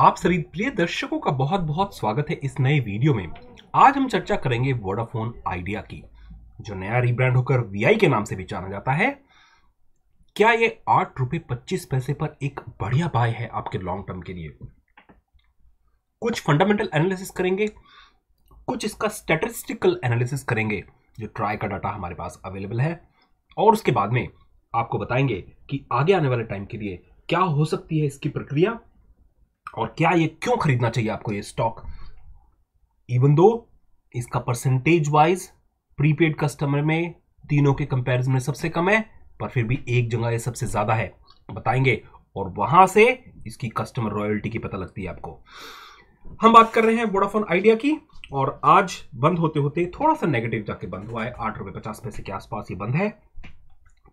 आप सभी प्रिय दर्शकों का बहुत बहुत स्वागत है इस नए वीडियो में आज हम चर्चा करेंगे वोडाफोन आइडिया की जो नया रिब्रांड होकर वीआई के नाम से भी जाना जाता है क्या ये आठ रुपए पच्चीस पैसे पर एक बढ़िया बाय है आपके लॉन्ग टर्म के लिए कुछ फंडामेंटल एनालिसिस करेंगे कुछ इसका स्टेटिस्टिकल एनालिसिस करेंगे जो ट्राई का डाटा हमारे पास अवेलेबल है और उसके बाद में आपको बताएंगे कि आगे आने वाले टाइम के लिए क्या हो सकती है इसकी प्रक्रिया और क्या ये क्यों खरीदना चाहिए आपको ये स्टॉक इवन दो इसका परसेंटेज वाइज प्रीपेड कस्टमर में तीनों के कंपैरिजन में सबसे कम है पर फिर भी एक जगह ये सबसे ज़्यादा है बताएंगे और वहां से इसकी कस्टमर रॉयल्टी की पता लगती है आपको हम बात कर रहे हैं वोडाफोन आइडिया की और आज बंद होते होते थोड़ा सा नेगेटिव जाके बंद हुआ है आठ रुपए पचास पैसे के आसपास ये बंद है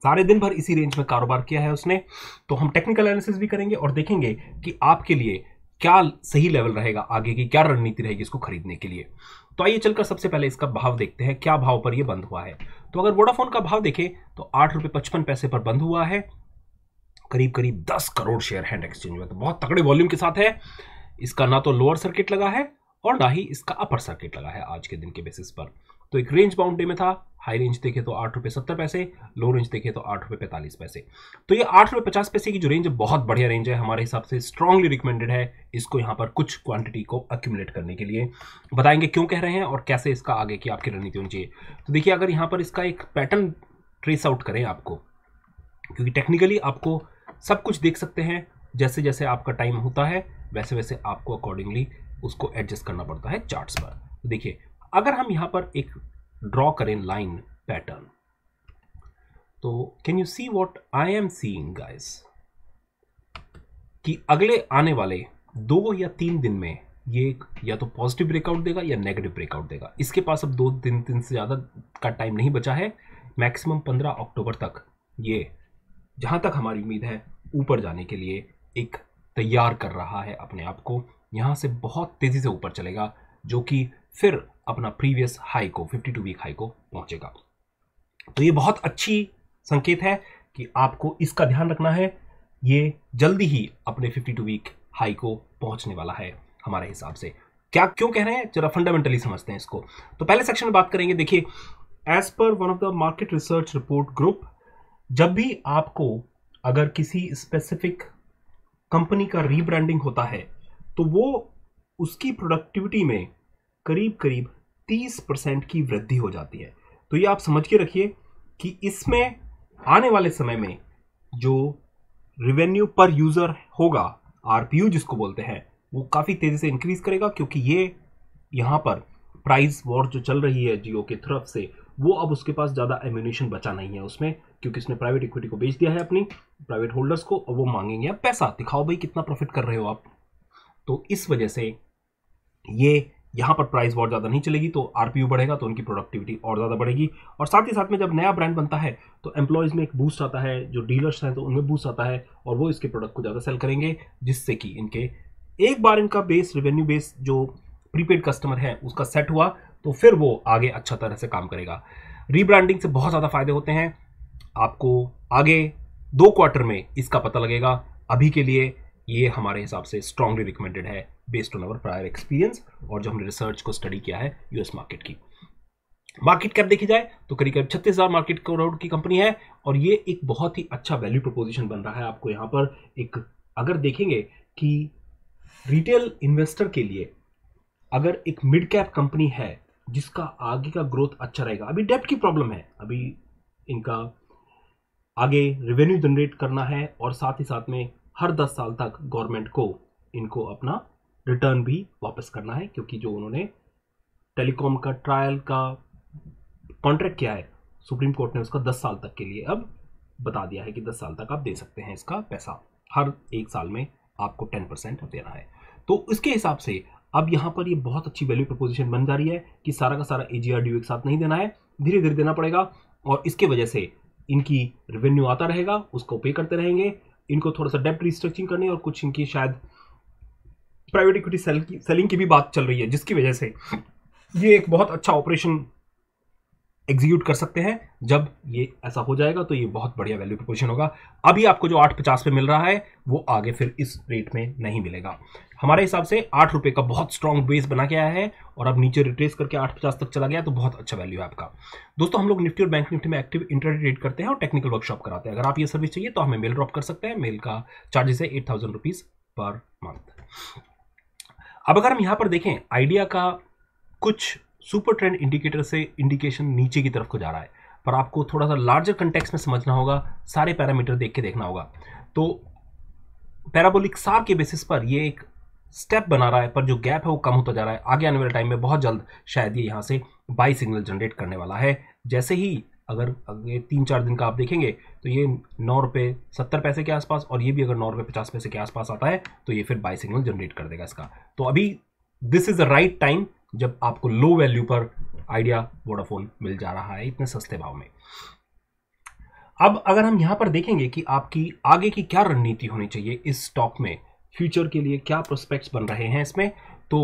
सारे दिन भर इसी रेंज में कारोबार किया है उसने तो हम टेक्निकल एनालिसिस भी करेंगे और देखेंगे कि आपके लिए क्या सही लेवल रहेगा आगे की क्या रणनीति रहेगी इसको खरीदने के लिए तो आइए चलकर सबसे पहले इसका भाव देखते हैं क्या भाव पर यह बंद हुआ है तो अगर वोडाफोन का भाव देखें तो आठ रुपये पचपन पैसे पर बंद हुआ है करीब करीब दस करोड़ शेयर हैंड एक्सचेंज में तो बहुत तगड़े वॉल्यूम के साथ है इसका ना तो लोअर सर्किट लगा है और ना ही इसका अपर सर्किट लगा है आज के दिन के बेसिस पर तो एक रेंज बाउंड में था हाई रेंज देखें तो आठ रुपये सत्तर पैसे लो रेंज देखें तो आठ रुपये पैंतालीस पैसे तो ये आठ रुपये पचास पैसे की जो रेंज है बहुत बढ़िया रेंज है हमारे हिसाब से स्ट्रांगली रिकमेंडेड है इसको यहाँ पर कुछ क्वांटिटी को अक्यूमुलेट करने के लिए बताएंगे क्यों कह रहे हैं और कैसे इसका आगे की आपकी रणनीति होनी चाहिए तो देखिए अगर यहाँ पर इसका एक पैटर्न ट्रेस आउट करें आपको क्योंकि टेक्निकली आपको सब कुछ देख सकते हैं जैसे जैसे आपका टाइम होता है वैसे वैसे आपको अकॉर्डिंगली उसको एडजस्ट करना पड़ता है चार्ट्स पर तो देखिए अगर हम यहाँ पर एक ड्रॉ current लाइन पैटर्न तो can you see what I am seeing guys कि अगले आने वाले दो या तीन दिन में ये या तो पॉजिटिव ब्रेकआउट देगा या नेगेटिव ब्रेकआउट देगा इसके पास अब दो दिन तीन से ज़्यादा का टाइम नहीं बचा है मैक्सिमम पंद्रह अक्टूबर तक ये जहां तक हमारी उम्मीद है ऊपर जाने के लिए एक तैयार कर रहा है अपने आप को यहां से बहुत तेज़ी से ऊपर चलेगा जो कि फिर अपना प्रीवियस हाई को 52 वीक हाई को पहुंचेगा तो ये बहुत अच्छी संकेत है कि आपको इसका ध्यान रखना है ये जल्दी ही अपने 52 वीक हाई को पहुंचने वाला है हमारे हिसाब से क्या क्यों कह रहे हैं जरा फंडामेंटली समझते हैं इसको तो पहले सेक्शन में बात करेंगे देखिए एज पर one of the market research report group जब भी आपको अगर किसी स्पेसिफिक कंपनी का रीब्रांडिंग होता है तो वो उसकी प्रोडक्टिविटी में करीब करीब 30 परसेंट की वृद्धि हो जाती है तो ये आप समझ के रखिए कि इसमें आने वाले समय में जो रिवेन्यू पर यूज़र होगा आर जिसको बोलते हैं वो काफ़ी तेज़ी से इंक्रीज़ करेगा क्योंकि ये यहाँ पर प्राइस वॉर जो चल रही है जियो के तरफ से वो अब उसके पास ज़्यादा एम्यूनेशन बचा नहीं है उसमें क्योंकि उसने प्राइवेट इक्विटी को बेच दिया है अपनी प्राइवेट होल्डर्स को और वो मांगेंगे आप पैसा दिखाओ भाई कितना प्रॉफिट कर रहे हो आप तो इस वजह से ये यहाँ पर प्राइस बहुत ज़्यादा नहीं चलेगी तो आर बढ़ेगा तो उनकी प्रोडक्टिविटी और ज़्यादा बढ़ेगी और साथ ही साथ में जब नया ब्रांड बनता है तो एम्प्लॉयज़ में एक बूस्ट आता है जो डीलर्स हैं तो उनमें बूस्ट आता है और वो इसके प्रोडक्ट को ज़्यादा सेल करेंगे जिससे कि इनके एक बार इनका बेस रेवेन्यू बेस जो प्रीपेड कस्टमर है उसका सेट हुआ तो फिर वो आगे अच्छा तरह से काम करेगा रीब्रांडिंग से बहुत ज़्यादा फायदे होते हैं आपको आगे दो क्वार्टर में इसका पता लगेगा अभी के लिए ये हमारे हिसाब से स्ट्रांगली रिकमेंडेड है based on our prior experience और जो हमने रिसर्च को स्टडी किया है यूएस मार्केट की मार्केट कैप देखी जाए तो करीब करीब छत्तीस हज़ार मार्केट करोड़ की कंपनी है और ये एक बहुत ही अच्छा वैल्यू प्रपोजिशन बन रहा है आपको यहां पर एक अगर देखेंगे कि रिटेल इन्वेस्टर के लिए अगर एक मिड कैप कंपनी है जिसका आगे का ग्रोथ अच्छा रहेगा अभी डेप्ट की प्रॉब्लम है अभी इनका आगे रेवेन्यू जनरेट करना है और साथ ही साथ में हर 10 साल तक गवर्नमेंट को इनको अपना रिटर्न भी वापस करना है क्योंकि जो उन्होंने टेलीकॉम का ट्रायल का कॉन्ट्रैक्ट किया है सुप्रीम कोर्ट ने उसका दस साल तक के लिए अब बता दिया है कि दस साल तक आप दे सकते हैं इसका पैसा हर एक साल में आपको टेन परसेंट देना है तो इसके हिसाब से अब यहाँ पर ये बहुत अच्छी वैल्यू प्रपोजिशन बन जा रही है कि सारा का सारा ए जी आर डी एक साथ नहीं देना है धीरे धीरे देना पड़ेगा और इसके वजह से इनकी रेवेन्यू आता रहेगा उसको पे करते रहेंगे इनको थोड़ा सा डेप्ट रिस्ट्रक्चरिंग करनी और कुछ इनकी शायद प्राइवेट इक्विटी सेल की सेलिंग की भी बात चल रही है जिसकी वजह से ये एक बहुत अच्छा ऑपरेशन एग्जीक्यूट कर सकते हैं जब ये ऐसा हो जाएगा तो ये बहुत बढ़िया वैल्यू प्रपोजिशन होगा अभी आपको जो आठ पचास पे मिल रहा है वो आगे फिर इस रेट में नहीं मिलेगा हमारे हिसाब से आठ रुपये का बहुत स्ट्रांग बेस बना के आया है और अब नीचे रिट्रेस करके आठ पचास तक चला गया तो बहुत अच्छा वैल्यू है आपका दोस्तों हम लोग निफ्टी और बैंक निफ्टी में एक्टिव इंटरनेट रेट करते हैं और टेक्निकल वर्कशॉप कराते हैं अगर आप ये सर्विस चाहिए तो हमें मेल ड्रॉप कर सकते हैं मेल का चार्जेस है eight thousand rupees per month अब अगर हम यहाँ पर देखें आइडिया का कुछ सुपर ट्रेंड इंडिकेटर से इंडिकेशन नीचे की तरफ को जा रहा है पर आपको थोड़ा सा लार्जर कंटेक्स में समझना होगा सारे पैरामीटर देख के देखना होगा तो पैराबोलिक सार के बेसिस पर ये एक स्टेप बना रहा है पर जो गैप है वो कम होता जा रहा है आगे आने वाले टाइम में बहुत जल्द शायद ये यहाँ से बाई सिग्नल जनरेट करने वाला है जैसे ही अगर ये तीन चार दिन का आप देखेंगे तो ये नौ रुपये सत्तर पैसे के आसपास और ये भी अगर नौ रुपये पचास पैसे के आसपास आता है तो ये फिर बाई सिग्नल जनरेट कर देगा इसका तो अभी this is the right time जब आपको लो वैल्यू पर आइडिया वोडाफोन मिल जा रहा है इतने सस्ते भाव में अब अगर हम यहां पर देखेंगे कि आपकी आगे की क्या रणनीति होनी चाहिए इस स्टॉक में फ्यूचर के लिए क्या प्रोस्पेक्ट्स बन रहे हैं इसमें तो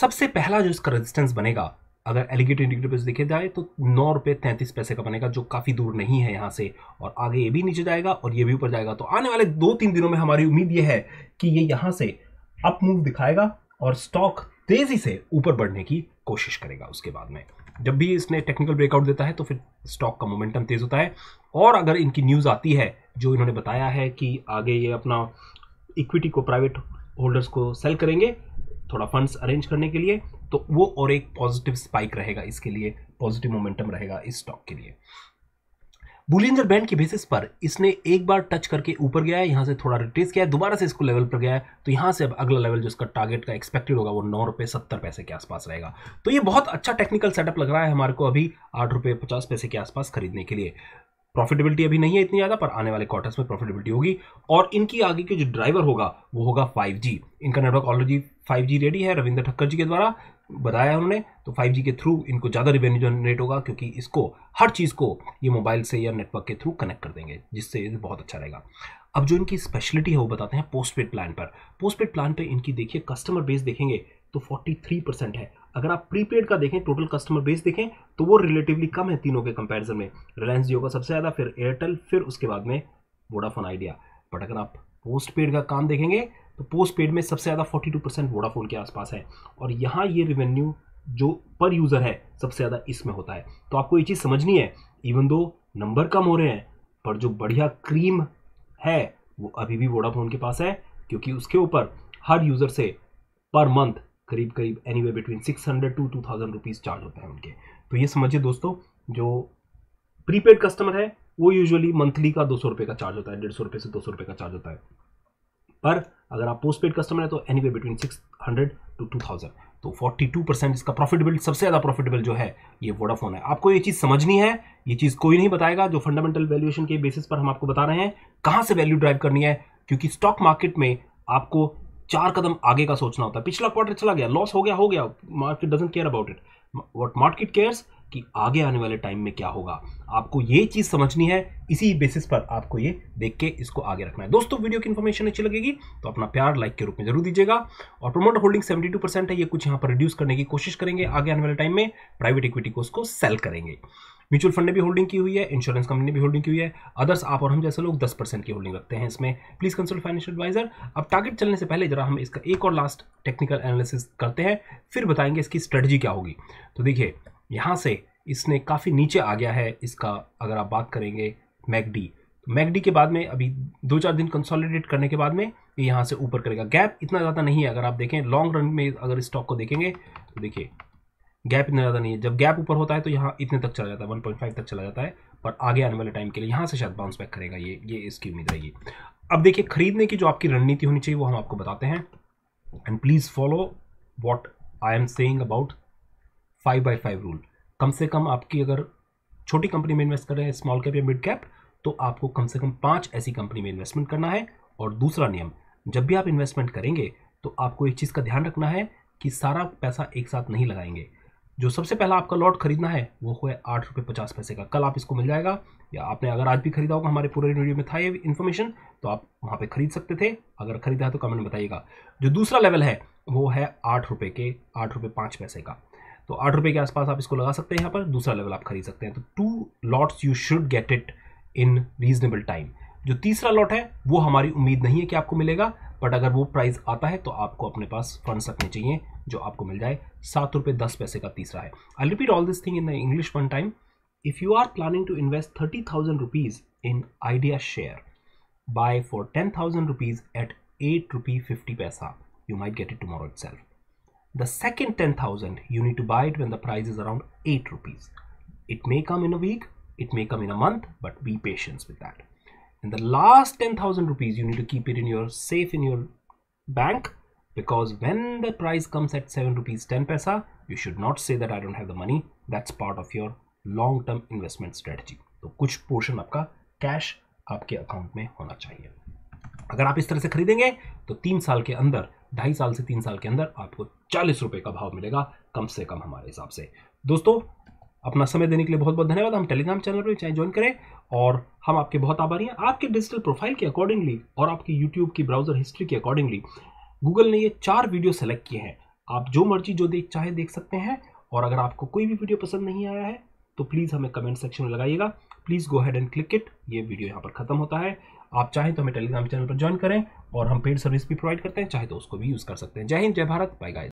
सबसे पहला जो इसका रेजिस्टेंस बनेगा अगर एलिगेट पे देखे जाए तो नौ रुपये तैंतीस पैसे का बनेगा जो काफ़ी दूर नहीं है यहाँ से और आगे ये भी नीचे जाएगा और ये भी ऊपर जाएगा तो आने वाले दो तीन दिनों में हमारी उम्मीद ये है कि ये यहाँ से अप मूव दिखाएगा और स्टॉक तेज़ी से ऊपर बढ़ने की कोशिश करेगा उसके बाद में जब भी इसने टेक्निकल ब्रेकआउट देता है तो फिर स्टॉक का मोमेंटम तेज़ होता है और अगर इनकी न्यूज़ आती है जो इन्होंने बताया है कि आगे ये अपना इक्विटी को प्राइवेट होल्डर्स को सेल करेंगे थोड़ा फंड्स अरेंज करने के लिए तो वो और एक पॉजिटिव स्पाइक रहेगा इसके लिए पॉजिटिव मोमेंटम रहेगा इस स्टॉक के लिए बुलिंजर बैंड के बेसिस पर इसने एक बार टच करके ऊपर गया है यहाँ से थोड़ा रिट्रेस किया है दोबारा से इसको लेवल पर गया है तो यहाँ से अब अगला लेवल जो इसका टारगेट का एक्सपेक्टेड होगा वो नौ रुपये सत्तर पैसे के आसपास रहेगा तो ये बहुत अच्छा टेक्निकल सेटअप लग रहा है हमारे को अभी आठ रुपये पचास पैसे के आसपास खरीदने के लिए प्रॉफिटेबिलिटी अभी नहीं है इतनी ज़्यादा पर आने वाले क्वार्टर्स में प्रॉफिटेबिलिटी होगी और इनकी आगे के जो ड्राइवर होगा वो होगा 5G इनका नेटवर्क ऑलरेडी 5G रेडी है रविंद्र ठक्कर जी के द्वारा बताया उन्होंने तो 5G के थ्रू इनको ज़्यादा रिवेन्यू जनरेट होगा क्योंकि इसको हर चीज़ को ये मोबाइल से या नेटवर्क के थ्रू कनेक्ट कर देंगे जिससे ये बहुत अच्छा रहेगा अब जो इनकी स्पेशलिटी है वो बताते हैं पोस्ट पेड प्लान पर पोस्ट पेड प्लान पर इनकी देखिए कस्टमर बेस देखेंगे तो 43 परसेंट है अगर आप प्रीपेड का देखें टोटल कस्टमर बेस देखें तो वो रिलेटिवली कम है तीनों के कंपैरिजन में रिलायंस जियो का सबसे ज़्यादा फिर एयरटेल फिर उसके बाद में वोडाफोन आइडिया बट अगर आप पोस्ट पेड का काम देखेंगे तो पोस्ट पेड में सबसे ज़्यादा 42 परसेंट वोडाफोन के आसपास है और यहाँ ये रेवेन्यू जो पर यूज़र है सबसे ज़्यादा इसमें होता है तो आपको ये चीज़ समझनी है इवन दो नंबर कम हो रहे हैं पर जो बढ़िया क्रीम है वो अभी भी वोडाफोन के पास है क्योंकि उसके ऊपर हर यूज़र से पर मंथ करीब करीब anyway between six hundred to two thousand rupees charge होते हैं उनके तो ये समझिए दोस्तों जो प्रीपेड कस्टमर है वो यूजुअली मंथली का दो सौ रुपये का चार्ज होता है डेढ़ सौ रुपये से दो सौ रुपये का चार्ज होता है पर अगर आप पोस्ट पेड कस्टमर है तो anyway between six hundred to two thousand तो फोर्टी टू परसेंट इसका प्रॉफिटेबल सबसे ज़्यादा प्रॉफिटेबल जो है ये वोडाफोन है आपको ये चीज़ समझनी है ये चीज़ कोई नहीं बताएगा जो फंडामेंटल वैल्यूएशन के बेसिस पर हम आपको बता रहे हैं कहाँ से वैल्यू ड्राइव करनी है क्योंकि स्टॉक मार्केट में आपको चार कदम आगे का सोचना होता है पिछला क्वार्टर चला गया लॉस हो गया हो गया market doesn't care about it what market cares कि आगे आने वाले टाइम में क्या होगा आपको ये चीज़ समझनी है इसी बेसिस पर आपको ये देख के इसको आगे रखना है दोस्तों वीडियो की इन्फॉर्मेशन अच्छी लगेगी तो अपना प्यार लाइक के रूप में जरूर दीजिएगा और प्रमोटर होल्डिंग 72 परसेंट है ये कुछ यहाँ पर रिड्यूस करने की कोशिश करेंगे आगे आने वाले टाइम में प्राइवेट इक्विटी को उसको सेल करेंगे म्यूचुअल फंड ने भी होल्डिंग की हुई है इंश्योरेंस कंपनी ने भी होल्डिंग की हुई है अदर्स आप और हम जैसे लोग दस परसेंट की होल्डिंग रखते हैं इसमें प्लीज कंसल्ट फाइनेंशियल एडवाइजर अब टारगेट चलने से पहले जरा हम इसका एक और लास्ट टेक्निकल एनालिसिस करते हैं फिर बताएंगे इसकी स्ट्रेटजी क्या होगी तो देखिए यहाँ से इसने काफ़ी नीचे आ गया है इसका अगर आप बात करेंगे मैगडी तो मैगडी के बाद में अभी दो चार दिन कंसोलिडेट करने के बाद में ये यहाँ से ऊपर करेगा गैप इतना ज़्यादा नहीं है अगर आप देखें लॉन्ग रन में अगर स्टॉक को देखेंगे तो देखिए गैप इतना ज़्यादा नहीं है जब गैप ऊपर होता है तो यहाँ इतने तक चला जाता है वन तक चला जाता है पर आगे आने वाले टाइम के लिए यहाँ से शायद बाउंस बैक करेगा ये ये इसकी उम्मीद रहेगी अब देखिए खरीदने की जो आपकी रणनीति होनी चाहिए वो हम आपको बताते हैं and please follow what I am saying about five by five rule कम से कम आपकी अगर छोटी कंपनी में इन्वेस्ट कर रहे हैं स्मॉल कैप या मिड कैप तो आपको कम से कम पाँच ऐसी कंपनी में इन्वेस्टमेंट करना है और दूसरा नियम जब भी आप इन्वेस्टमेंट करेंगे तो आपको एक चीज़ का ध्यान रखना है कि सारा पैसा एक साथ नहीं लगाएंगे जो सबसे पहला आपका लॉट खरीदना है वो है आठ रुपये पचास पैसे का कल आप इसको मिल जाएगा या आपने अगर आज भी खरीदा होगा हमारे पूरे वीडियो में था ये इन्फॉर्मेशन तो आप वहाँ पे खरीद सकते थे अगर खरीदा है तो कमेंट बताइएगा जो दूसरा लेवल है वो है आठ रुपये के आठ रुपये पाँच पैसे का तो आठ रुपये के आसपास आप इसको लगा सकते हैं यहाँ पर दूसरा लेवल आप खरीद सकते हैं तो two lots you should get it in reasonable time जो तीसरा लॉट है वो हमारी उम्मीद नहीं है कि आपको मिलेगा बट अगर वो प्राइस आता है तो आपको अपने पास फंड रखने चाहिए जो आपको मिल जाए सात रुपये दस पैसे का तीसरा है I repeat all this thing in English one time if you are planning to invest thirty thousand rupees in Idea share buy for ten thousand rupees at eight rupee fifty paisa you might get it it itself The second 10,000 you need to buy it when the price is around 8 rupees. It may come in a week, it may come in a month, but be patient with that. And the last 10,000 rupees you need to keep it in your safe in your bank because when the price comes at 7 rupees 10 paisa, you should not say that I don't have the money. That's part of your long-term investment strategy so kuch portion of cash आपके account में होना चाहिए अगर आप इस तरह से खरीदेंगे तो तीन साल के अंदर ढाई साल से तीन साल के अंदर आपको चालीस रुपये का भाव मिलेगा कम से कम हमारे हिसाब से दोस्तों अपना समय देने के लिए बहुत बहुत धन्यवाद हम टेलीग्राम चैनल पर चाहे ज्वाइन करें और हम आपके बहुत आभारी हैं आपके डिजिटल प्रोफाइल के अकॉर्डिंगली और आपकी यूट्यूब की ब्राउजर हिस्ट्री के अकॉर्डिंगली गूगल ने ये चार वीडियो सेलेक्ट किए हैं आप जो मर्जी जो देख चाहे देख सकते हैं और अगर आपको कोई भी वीडियो पसंद नहीं आया है तो प्लीज़ हमें कमेंट सेक्शन में लगाइएगा please go ahead and click it ये वीडियो यहाँ पर ख़त्म होता है आप चाहे तो हमें टेलीग्राम चैनल पर ज्वाइन करें और हम पेड सर्विस भी प्रोवाइड करते हैं चाहे तो उसको भी यूज़ कर सकते हैं जय हिंद जय भारत बाय गाय